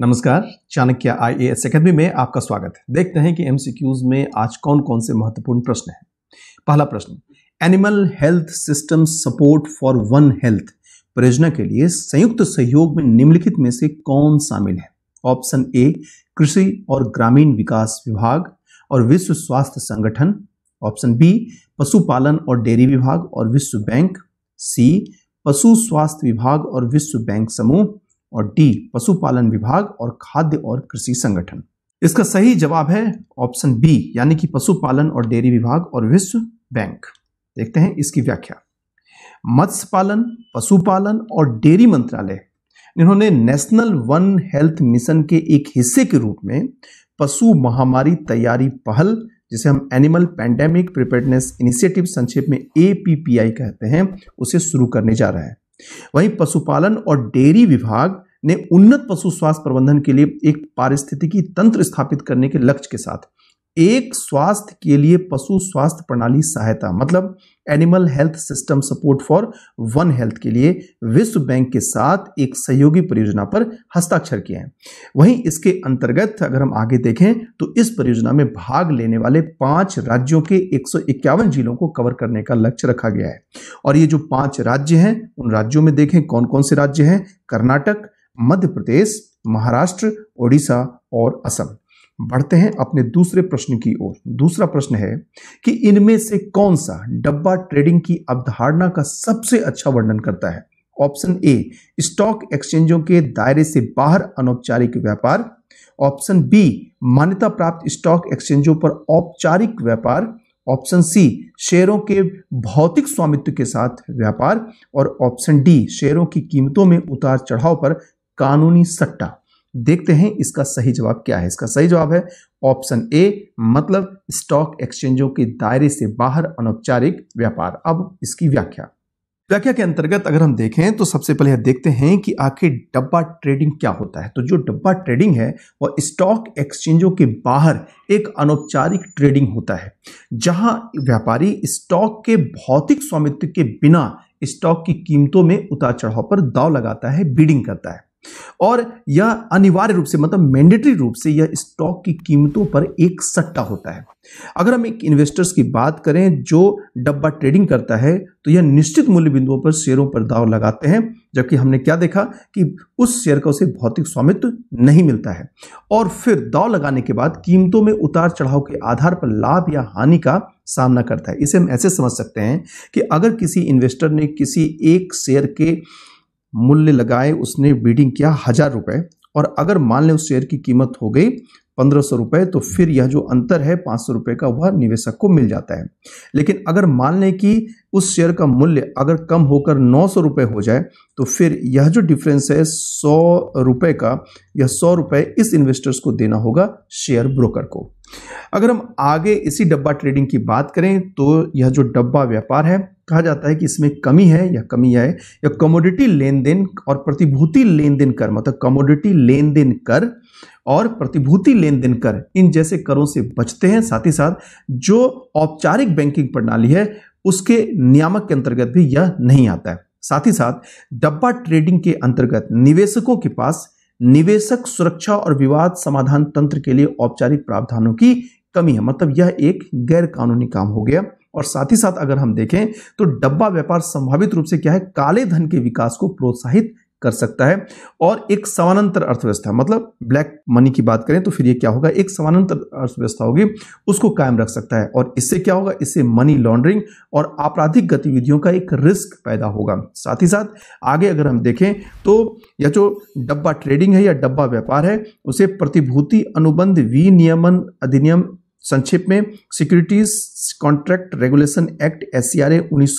नमस्कार Chanakya I S अकेदमी में आपका स्वागत है देखते हैं कि एम में आज कौन कौन से महत्वपूर्ण प्रश्न हैं पहला प्रश्न animal health system support for one health परियोजना के लिए संयुक्त सहयोग में निम्नलिखित में से कौन शामिल है ऑप्शन ए कृषि और ग्रामीण विकास विभाग और विश्व स्वास्थ्य संगठन ऑप्शन बी पशुपालन और डेयरी विभाग और विश्व बैंक सी पशु स्वास्थ्य विभाग और विश्व बैंक समूह और डी पशुपालन विभाग और खाद्य और कृषि संगठन इसका सही जवाब है ऑप्शन बी यानी कि पशुपालन और डेयरी विभाग और विश्व बैंक देखते हैं इसकी व्याख्या मत्स्य पालन पशुपालन और डेयरी मंत्रालय इन्होंने नेशनल वन हेल्थ मिशन के एक हिस्से के रूप में पशु महामारी तैयारी पहल जिसे हम एनिमल पैंडेमिक प्रिपेडनेस इनिशिएटिव संक्षेप में ए कहते हैं उसे शुरू करने जा रहा है वहीं पशुपालन और डेयरी विभाग ने उन्नत पशु स्वास्थ्य प्रबंधन के लिए एक पारिस्थितिकी तंत्र स्थापित करने के लक्ष्य के साथ एक स्वास्थ्य के लिए पशु स्वास्थ्य प्रणाली सहायता मतलब animal health system support for one health के लिए विश्व बैंक के साथ एक सहयोगी परियोजना पर हस्ताक्षर किए हैं वहीं इसके अंतर्गत अगर हम आगे देखें तो इस परियोजना में भाग लेने वाले पांच राज्यों के एक जिलों को कवर करने का लक्ष्य रखा गया है और ये जो पांच राज्य हैं उन राज्यों में देखें कौन कौन से राज्य हैं कर्नाटक मध्य प्रदेश महाराष्ट्र ओडिशा और असम बढ़ते हैं अपने दूसरे प्रश्न की ओर दूसरा प्रश्न है कि इनमें से कौन सा डब्बा ट्रेडिंग की अवधारणा का सबसे अच्छा वर्णन करता है ऑप्शन ए स्टॉक एक्सचेंजों के दायरे से बाहर अनौपचारिक व्यापार ऑप्शन बी मान्यता प्राप्त स्टॉक एक्सचेंजों पर औपचारिक व्यापार ऑप्शन सी शेयरों के भौतिक स्वामित्व के साथ व्यापार और ऑप्शन डी शेयरों की कीमतों में उतार चढ़ाव पर कानूनी सट्टा देखते हैं इसका सही जवाब क्या है इसका सही जवाब है ऑप्शन ए मतलब स्टॉक एक्सचेंजों के दायरे से बाहर अनौपचारिक व्यापार अब इसकी व्याख्या व्याख्या के अंतर्गत अगर हम देखें तो सबसे पहले देखते हैं कि आखिर डब्बा ट्रेडिंग क्या होता है तो जो डब्बा ट्रेडिंग है वह स्टॉक एक्सचेंजों के बाहर एक अनौपचारिक ट्रेडिंग होता है जहां व्यापारी स्टॉक के भौतिक स्वामित्व के बिना स्टॉक की कीमतों में उतार चढ़ाव पर दाव लगाता है बीडिंग करता है और यह अनिवार्य रूप से मतलब मैंडेटरी रूप से यह स्टॉक की कीमतों पर एक सट्टा होता है अगर हम एक इन्वेस्टर्स की बात करें जो डब्बा ट्रेडिंग करता है तो यह निश्चित मूल्य बिंदुओं पर शेयरों पर दाव लगाते हैं जबकि हमने क्या देखा कि उस शेयर का उसे भौतिक स्वामित्व नहीं मिलता है और फिर दाव लगाने के बाद कीमतों में उतार चढ़ाव के आधार पर लाभ या हानि का सामना करता है इसे हम ऐसे समझ सकते हैं कि अगर किसी इन्वेस्टर ने किसी एक शेयर के मूल्य लगाए उसने बीडिंग किया हजार रुपये और अगर मान लें उस शेयर की कीमत हो गई पंद्रह सौ रुपये तो फिर यह जो अंतर है पाँच सौ रुपये का वह निवेशक को मिल जाता है लेकिन अगर मान लें कि उस शेयर का मूल्य अगर कम होकर नौ सौ रुपये हो जाए तो फिर यह जो डिफरेंस है सौ रुपये का यह सौ रुपये इस इन्वेस्टर्स को देना होगा शेयर ब्रोकर को अगर हम आगे इसी डब्बा ट्रेडिंग की बात करें तो यह जो डब्बा व्यापार है कहा जाता है कि इसमें कमी है या कमी है या कमोडिटी लेन देन और प्रतिभूति लेन देन कर मतलब कमोडिटी लेन देन कर और प्रतिभूति लेन देन कर इन जैसे करों से बचते हैं साथ ही साथ जो औपचारिक बैंकिंग प्रणाली है उसके नियामक के अंतर्गत भी यह नहीं आता है साथ ही साथ डब्बा ट्रेडिंग के अंतर्गत निवेशकों के पास निवेशक सुरक्षा और विवाद समाधान तंत्र के लिए औपचारिक प्रावधानों की कमी है मतलब यह एक गैर कानूनी काम हो गया और साथ ही साथ अगर हम देखें तो डब्बा व्यापार संभावित रूप से क्या है काले धन के विकास को प्रोत्साहित कर सकता है और एक समानांतर अर्थव्यवस्था मतलब ब्लैक मनी की बात करें तो फिर ये क्या होगा एक समानांतर अर्थव्यवस्था होगी उसको कायम रख सकता है और इससे क्या होगा इससे मनी लॉन्ड्रिंग और आपराधिक गतिविधियों का एक रिस्क पैदा होगा साथ ही साथ आगे अगर हम देखें तो यह जो डब्बा ट्रेडिंग है या डब्बा व्यापार है उसे प्रतिभूति अनुबंध विनियमन अधिनियम संक्षेप में securities contract regulation act S e उन्नीस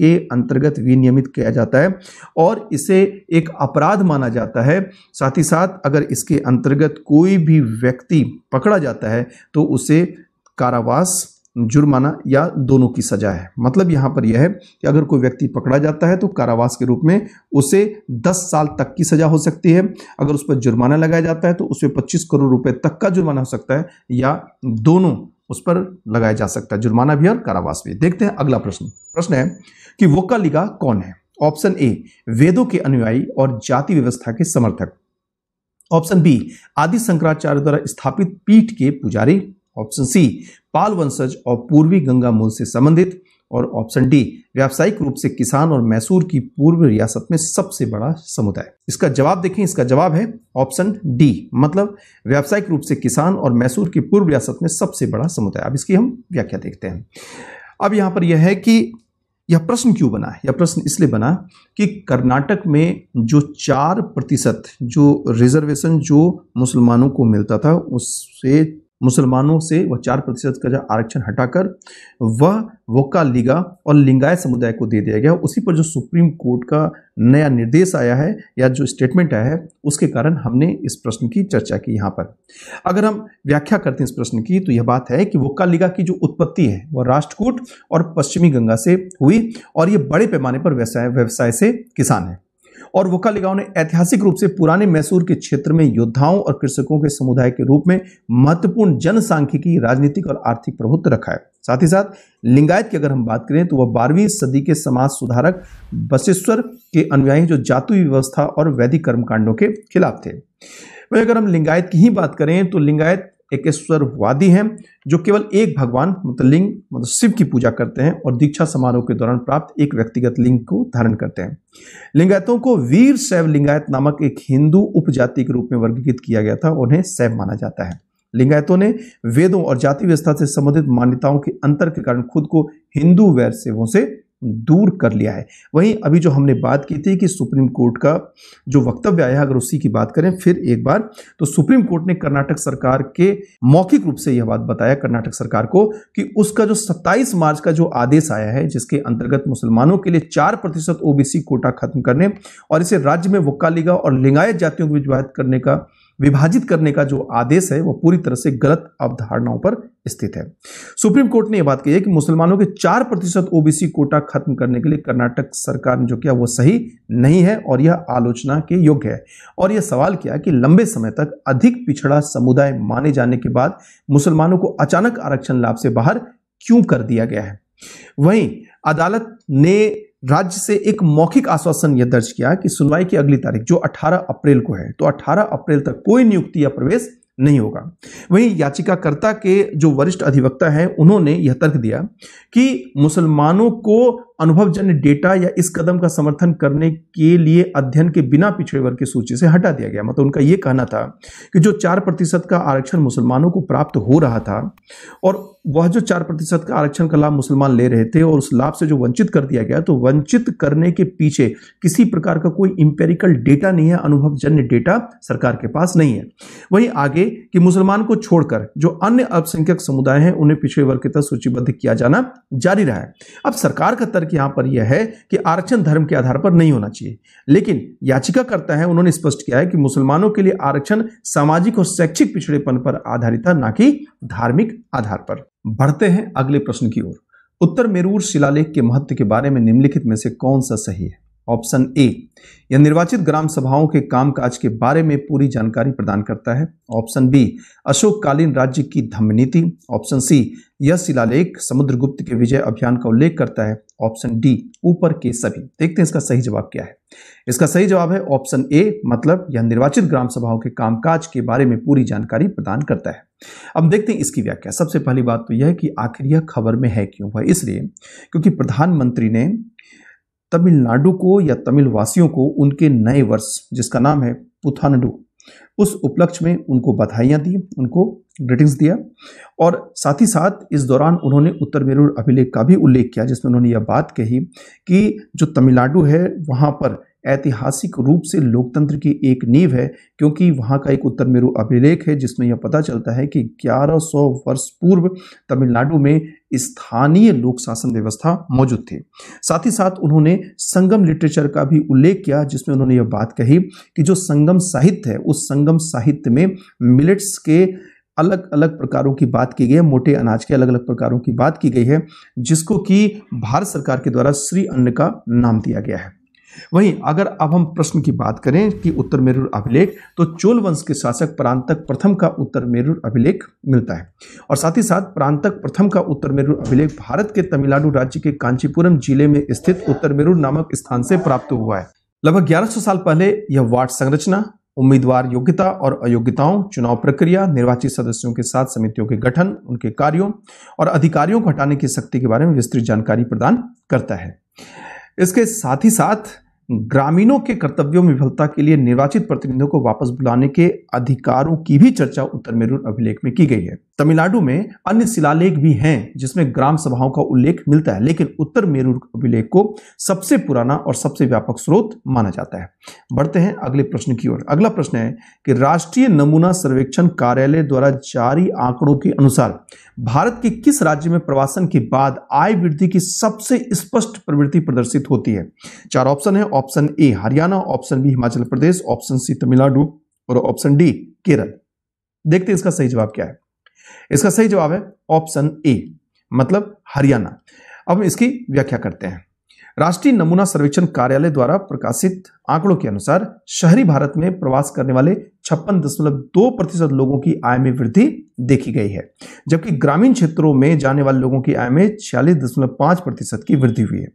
के अंतर्गत विनियमित किया जाता है और इसे एक अपराध माना जाता है साथ ही साथ अगर इसके अंतर्गत कोई भी व्यक्ति पकड़ा जाता है तो उसे कारावास जुर्माना या दोनों की सजा है मतलब यहाँ पर यह है कि अगर कोई व्यक्ति पकड़ा जाता है तो कारावास के रूप में उसे 10 साल तक की सजा हो सकती है अगर उस पर जुर्माना लगाया जाता है तो उस पच्चीस करोड़ रुपए तक का जुर्माना हो सकता है या दोनों उस पर लगाया जा सकता है जुर्माना भी और कारावास भी देखते हैं अगला प्रश्न प्रश्न है कि वोकालिगा कौन है ऑप्शन ए वेदों के अनुयायी और जाति व्यवस्था के समर्थक ऑप्शन बी आदि शंकराचार्य द्वारा स्थापित पीठ के पुजारी ऑप्शन सी पाल वंशज और पूर्वी गंगा मूल से संबंधित और ऑप्शन डी व्यावसायिक रूप से किसान और मैसूर की पूर्व रियासत में सबसे बड़ा समुदाय इसका जवाब देखें इसका जवाब है ऑप्शन डी मतलब व्यावसायिक रूप से किसान और मैसूर की पूर्व रियासत में सबसे बड़ा समुदाय अब इसकी हम व्याख्या देखते हैं अब यहां पर यह है कि यह प्रश्न क्यों बना यह प्रश्न इसलिए बना कि कर्नाटक में जो चार प्रतिशत जो रिजर्वेशन जो मुसलमानों को मिलता था उससे मुसलमानों से वह चार प्रतिशत का आरक्षण हटाकर वह वोका लीगा और लिंगायत समुदाय को दे दिया गया उसी पर जो सुप्रीम कोर्ट का नया निर्देश आया है या जो स्टेटमेंट आया है उसके कारण हमने इस प्रश्न की चर्चा की यहाँ पर अगर हम व्याख्या करते हैं इस प्रश्न की तो यह बात है कि वोका लीगा की जो उत्पत्ति है वह राष्ट्रकूट और पश्चिमी गंगा से हुई और ये बड़े पैमाने पर व्यवसाय व्यवसाय से किसान है और वोकालिगांव ने ऐतिहासिक रूप से पुराने मैसूर के क्षेत्र में योद्धाओं और कृषकों के समुदाय के रूप में महत्वपूर्ण जनसांख्यिकी राजनीतिक और आर्थिक प्रभुत्व रखा है साथ ही साथ लिंगायत की अगर हम बात करें तो वह बारहवीं सदी के समाज सुधारक बसेश्वर के अनुयायी जो जातु व्यवस्था और वैदिक कर्मकांडों के खिलाफ थे वही अगर हम लिंगायत की ही बात करें तो लिंगायत एकेश्वरवादी हैं जो केवल एक भगवान मतलब लिंग मतलब शिव की पूजा करते हैं और दीक्षा समारोह के दौरान प्राप्त एक व्यक्तिगत लिंग को धारण करते हैं लिंगायतों को वीर शैव लिंगायत नामक एक हिंदू उपजाति के रूप में वर्गीकृत किया गया था उन्हें शैव माना जाता है लिंगायतों ने वेदों और जाति व्यवस्था से संबंधित मान्यताओं के अंतर के कारण खुद को हिंदू वैर सेवों से दूर कर लिया है वहीं अभी जो हमने बात की थी कि सुप्रीम कोर्ट का जो वक्तव्य आया अगर उसी की बात करें फिर एक बार तो सुप्रीम कोर्ट ने कर्नाटक सरकार के मौखिक रूप से यह बात बताया कर्नाटक सरकार को कि उसका जो 27 मार्च का जो आदेश आया है जिसके अंतर्गत मुसलमानों के लिए चार प्रतिशत ओबीसी कोटा खत्म करने और इसे राज्य में वक्का लिगा और लिंगायत जातियों को विवाहित करने का विभाजित करने का जो आदेश है वह पूरी तरह से गलत अवधारणाओं पर स्थित है सुप्रीम कोर्ट ने यह बात कही है कि मुसलमानों के चार प्रतिशत ओबीसी कोटा खत्म करने के लिए कर्नाटक सरकार ने जो किया वह सही नहीं है और यह आलोचना के योग्य है और यह सवाल किया कि लंबे समय तक अधिक पिछड़ा समुदाय माने जाने के बाद मुसलमानों को अचानक आरक्षण लाभ से बाहर क्यों कर दिया गया है वहीं अदालत ने राज्य से एक मौखिक आश्वासन यह दर्ज किया कि सुनवाई की अगली तारीख जो 18 अप्रैल को है तो 18 अप्रैल तक कोई नियुक्ति या प्रवेश नहीं होगा वहीं याचिकाकर्ता के जो वरिष्ठ अधिवक्ता हैं उन्होंने यह तर्क दिया कि मुसलमानों को अनुभवजन्य डेटा या इस कदम का समर्थन करने के लिए अध्ययन के बिना पिछड़े वर्ग की सूची से हटा दिया गया मतलब उनका यह कहना था कि जो चार प्रतिशत का आरक्षण मुसलमानों को प्राप्त हो रहा था और वह जो चार प्रतिशत का आरक्षण का लाभ मुसलमान ले रहे थे और उस लाभ से जो वंचित कर दिया गया तो वंचित करने के पीछे किसी प्रकार का कोई इंपेरिकल डेटा नहीं है अनुभवजन्य डेटा सरकार के पास नहीं है वहीं आगे कि मुसलमान को छोड़कर जो अन्य अल्पसंख्यक समुदाय हैं उन्हें पिछड़े वर्ग के तहत सूचीबद्ध किया जाना जारी रहा है अब सरकार का तर्क यहां पर यह है कि आरक्षण धर्म के आधार पर नहीं होना चाहिए लेकिन याचिका करता है उन्होंने स्पष्ट किया है कि मुसलमानों के लिए आरक्षण सामाजिक और शैक्षिक पिछड़ेपन पर आधारित था ना कि धार्मिक आधार पर बढ़ते हैं अगले प्रश्न की ओर उत्तर मेरूर शिलालेख के महत्व के बारे में निम्नलिखित में से कौन सा सही है ऑप्शन ए यह निर्वाचित ग्राम सभाओं के कामकाज के बारे में पूरी जानकारी प्रदान करता है ऑप्शन बी अशोककालीन राज्य की धम्म नीति ऑप्शन सी यह शिलालेख समुद्रगुप्त के विजय अभियान का उल्लेख करता है ऑप्शन डी ऊपर के सभी देखते हैं इसका सही जवाब क्या है इसका सही जवाब है ऑप्शन ए मतलब यह निर्वाचित ग्राम सभाओं के कामकाज के बारे में पूरी जानकारी प्रदान करता है अब देखते हैं इसकी व्याख्या सबसे पहली बात तो यह है कि आखिर यह खबर में है क्यों हुआ इसलिए क्योंकि प्रधानमंत्री ने तमिलनाडु को या तमिल वासियों को उनके नए वर्ष जिसका नाम है पुथानडू उस उपलक्ष्य में उनको बधाइयाँ दी उनको ग्रीटिंग्स दिया और साथ ही साथ इस दौरान उन्होंने उत्तर मेरूर अभिलेख का भी उल्लेख किया जिसमें उन्होंने यह बात कही कि जो तमिलनाडु है वहाँ पर ऐतिहासिक रूप से लोकतंत्र की एक नींव है क्योंकि वहाँ का एक उत्तर मेरु अभिलेख है जिसमें यह पता चलता है कि 1100 वर्ष पूर्व तमिलनाडु में स्थानीय लोक शासन व्यवस्था मौजूद थी साथ ही साथ उन्होंने संगम लिटरेचर का भी उल्लेख किया जिसमें उन्होंने यह बात कही कि जो संगम साहित्य है उस संगम संगम साहित्य में मिलेट्स के अलग अलग प्रकारों की बात की गई है मोटे अनाज के अलग अलग प्रकारों की बात की गई है जिसको कि भारत सरकार के द्वारा श्री अन्न का नाम दिया गया है वहीं अगर अब हम प्रश्न की बात करें कि उत्तर मेरुर अभिलेख तो चोल वंश के शासक प्रांतक प्रथम का उत्तर मेरुर अभिलेख मिलता है और साथ ही साथ प्रांतक प्रथम का उत्तर मेरुर अभिलेख भारत के तमिलनाडु राज्य के कांचीपुरम जिले में स्थित उत्तर मेरुर नामक स्थान से प्राप्त हुआ है लगभग 1100 साल पहले यह वाट संरचना उम्मीदवार योग्यता और अयोग्यताओं चुनाव प्रक्रिया निर्वाचित सदस्यों के साथ समितियों के गठन उनके कार्यों और अधिकारियों को हटाने की शक्ति के बारे में विस्तृत जानकारी प्रदान करता है इसके साथ ही साथ ग्रामीणों के कर्तव्यों में विफलता के लिए निर्वाचित प्रतिनिधियों को वापस बुलाने के अधिकारों की भी चर्चा उत्तर मेरू अभिलेख में की गई है तमिलनाडु में अन्य शिलालेख भी हैं जिसमें ग्राम सभाओं का उल्लेख मिलता है लेकिन उत्तर मेरू अभिलेख को सबसे पुराना और सबसे व्यापक स्रोत माना जाता है बढ़ते हैं अगले प्रश्न की ओर अगला प्रश्न है कि राष्ट्रीय नमूना सर्वेक्षण कार्यालय द्वारा जारी आंकड़ों के अनुसार भारत के किस राज्य में प्रवासन के बाद आय वृद्धि की सबसे स्पष्ट प्रवृत्ति प्रदर्शित होती है चार ऑप्शन है option A Haryana option B Himachal Pradesh option C Tamil Nadu और ऑप्शन डी केरल देखते हैं इसका सही जवाब क्या है इसका सही जवाब है ऑप्शन ए मतलब हरियाणा अब इसकी व्याख्या करते हैं राष्ट्रीय नमूना सर्वेक्षण कार्यालय द्वारा प्रकाशित आंकड़ों के अनुसार शहरी भारत में प्रवास करने वाले छप्पन दशमलव दो प्रतिशत लोगों की आय में वृद्धि देखी गई है जबकि ग्रामीण क्षेत्रों में जाने वाले लोगों की आय में छियालीस दशमलव पाँच प्रतिशत की वृद्धि हुई है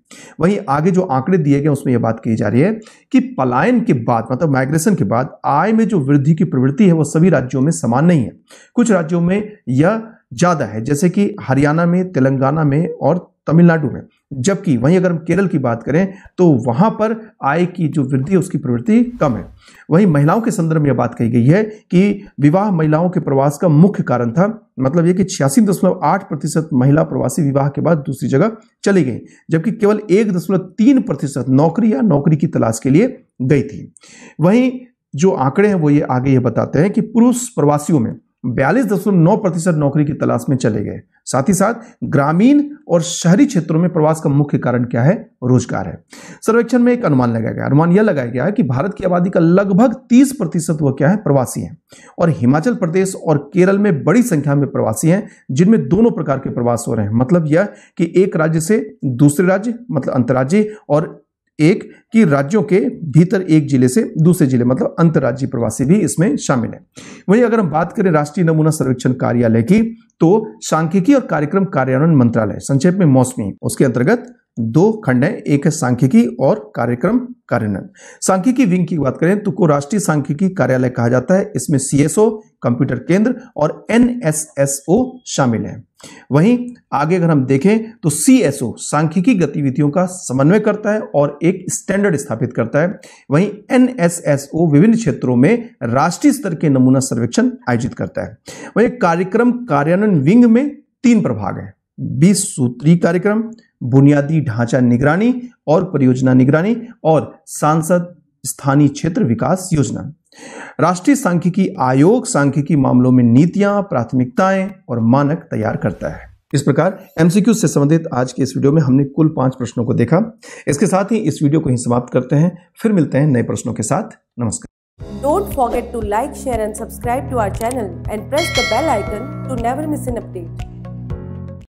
वहीं आगे जो आंकड़े दिए गए उसमें यह बात कही जा रही है कि पलायन के बाद मतलब माइग्रेशन के बाद आय में जो वृद्धि की प्रवृत्ति है वह सभी राज्यों में समान नहीं है कुछ राज्यों में यह ज़्यादा है जैसे कि हरियाणा में तेलंगाना में और तमिलनाडु में जबकि वहीं अगर हम केरल की बात करें तो वहां पर आय की जो वृद्धि है उसकी प्रवृत्ति कम है वहीं महिलाओं के संदर्भ में बात कही गई है कि विवाह महिलाओं के प्रवास का मुख्य कारण था मतलब यह कि छियासी दशमलव आठ प्रतिशत महिला प्रवासी विवाह के बाद दूसरी जगह चली गई जबकि केवल एक दशमलव तीन प्रतिशत नौकरी या नौकरी की तलाश के लिए गई थी वहीं जो आंकड़े हैं वो ये आगे ये बताते हैं कि पुरुष प्रवासियों में बयालीस दशमलव नौ प्रतिशत नौकरी की तलाश में चले गए साथ ही साथ ग्रामीण और शहरी क्षेत्रों में प्रवास का मुख्य कारण क्या है रोजगार है सर्वेक्षण में एक अनुमान लगाया गया अनुमान यह लगाया गया है कि भारत की आबादी का लगभग 30 प्रतिशत वह क्या है प्रवासी हैं और हिमाचल प्रदेश और केरल में बड़ी संख्या में प्रवासी हैं जिनमें दोनों प्रकार के प्रवास हो रहे हैं मतलब यह कि एक राज्य से दूसरे राज्य मतलब अंतर्राज्य और एक कि राज्यों के भीतर एक जिले से दूसरे जिले मतलब अंतर्राज्यीय प्रवासी भी इसमें शामिल है वहीं अगर हम बात करें राष्ट्रीय नमूना सर्वेक्षण कार्यालय की तो सांख्यिकी और कार्यक्रम कार्यान्वयन मंत्रालय संक्षेप में मौसमी उसके अंतर्गत दो खंड है एक है सांख्यिकी और कार्यक्रम कार्यान्वयन सांख्यिकी विंग की बात करें तो को राष्ट्रीय सांख्यिकी कार्यालय कहा जाता है इसमें सीएसओ कंप्यूटर केंद्र और एनएसएसओ शामिल है वहीं आगे अगर हम देखें तो सी एस ओ सांख्यिकी गतिविधियों का समन्वय करता है और एक स्टैंडर्ड स्थापित करता है वहीं एन एस एस ओ विभिन्न क्षेत्रों में राष्ट्रीय स्तर के नमूना सर्वेक्षण आयोजित करता है वहीं कार्यक्रम कार्यान्वयन विंग में तीन प्रभाग हैं बीस सूत्री कार्यक्रम बुनियादी ढांचा निगरानी और परियोजना निगरानी और सांसद स्थानीय क्षेत्र विकास योजना राष्ट्रीय सांख्यिकी आयोग सांख्यिकी मामलों में नीतियां प्राथमिकताएं और मानक तैयार करता है इस प्रकार एमसीक्यू से संबंधित आज के इस वीडियो में हमने कुल पांच प्रश्नों को देखा इसके साथ ही इस वीडियो को ही समाप्त करते हैं फिर मिलते हैं नए प्रश्नों के साथ नमस्कार don't forget to like share and subscribe to our channel and press the bell icon to never miss an update